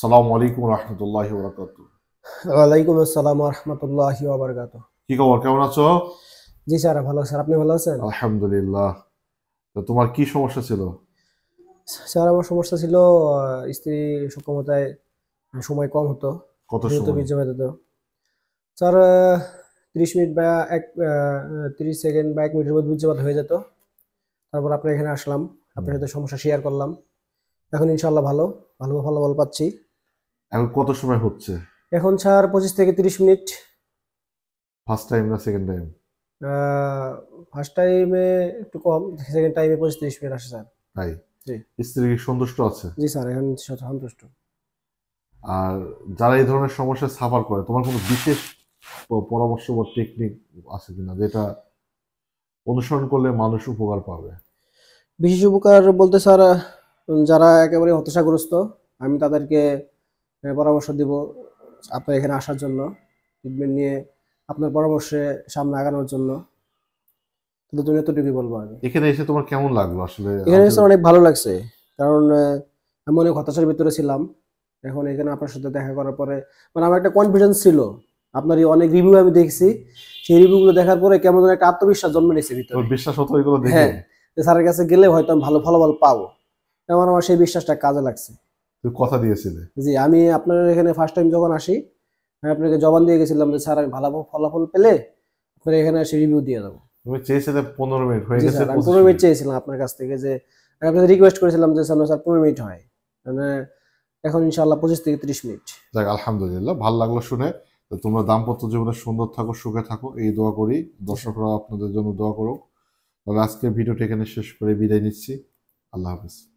সালাম আলাইকুম রহমতুল্লাহ বরকাত ওয়ালাইকুম আসসালাম রহমতুল্লাহ বরকাত কি খবর কেমন আছো জি স্যার ভালো স্যার আপনি ভালো আছেন আলহামদুলিল্লাহ তো তোমার কি সমস্যা ছিল স্যার আমার সমস্যা ছিল স্ত্রী সক্ষমতায় সময় কম হতো কত সময় জমে যেত স্যার তিরিশ মিনিট বা এক তিরিশ সেকেন্ড বা এক মিনিটের মধ্যে বীর্যপাত হয়ে যেত তারপর আপনার এখানে আসলাম আপনার সাথে সমস্যা শেয়ার করলাম এখন ইনশাল্লাহ ভালো ভালো ফলাফল পাচ্ছি এখন কত সময় হচ্ছে এখন স্যার পঁচিশ থেকে তিরিশ মিনিট ফার্স্ট টাইম না সেকেন্ড টাইম ফার্স্ট টাইমে একটু কম সেকেন্ড টাইমে পঁচিশ তিরিশ মিনিট আসে স্যার তাই জি স্ত্রী কি সন্তুষ্ট আছে জি স্যার এখন সন্তুষ্ট আর যারা এই ধরনের সমস্যা সাফার করে তোমার কোনো বিশেষ পরামর্শ বা টেকনিক আছে কিনা যেটা অনুসরণ করলে মানুষ উপকার পাবে বিশেষ উপকার বলতে স্যার যারা একেবারে হতাশাগ্রস্ত আমি তাদেরকে পরামর্শ দিব আপনার এখানে আসার জন্য ট্রিটমেন্ট নিয়ে আপনার পরামর্শে সামনে আগানোর জন্য কিন্তু তুমি এতটুকুই বলবো আমি এখানে এসে তোমার কেমন লাগলো আসলে এখানে এসে অনেক ভালো লাগছে কারণ আমি অনেক হতাশার ভিতরে ছিলাম এখন এখানে আপনার সাথে দেখা করার পরে মানে আমার একটা কনফিডেন্স ছিল আপনার অনেক রিভিউ আমি দেখছি সেই রিভিউগুলো দেখার পরে কেমন একটা আত্মবিশ্বাস জন্মে নিয়েছে ভিতরে বিশ্বাস হতো এগুলো দেখে হ্যাঁ স্যারের কাছে গেলে হয়তো আমি ভালো ফলাফল পাবো আমার আমার সেই বিশ্বাসটা কাজে লাগছে কথা দিয়েছিলে জি আমি আপনার এখানে ফার্স্ট টাইম যখন আসি আমি আপনাকে জবান দিয়ে গেছিলাম যে স্যার আমি ভালো ফলাফল পেলে আপনার এখানে এসে রিভিউ দিয়ে দেবো তুমি চেয়েছিলে পনেরো মিনিট হয়ে গেছে পনেরো মিনিট চেয়েছিলাম আপনার কাছ থেকে যে আপনাদের রিকোয়েস্ট করেছিলাম যে স্যার পনেরো মিনিট হয় মানে এখন ইনশাল্লাহ পঁচিশ থেকে তিরিশ মিনিট যাক আলহামদুলিল্লাহ ভালো লাগলো শুনে তোমরা দাম্পত্য জীবনে সুন্দর থাকো সুখে থাকো এই দোয়া করি দর্শকরা আপনাদের জন্য দোয়া করুক তাহলে আজকের ভিডিওটা এখানে শেষ করে বিদায় নিচ্ছি আল্লাহ হাফিজ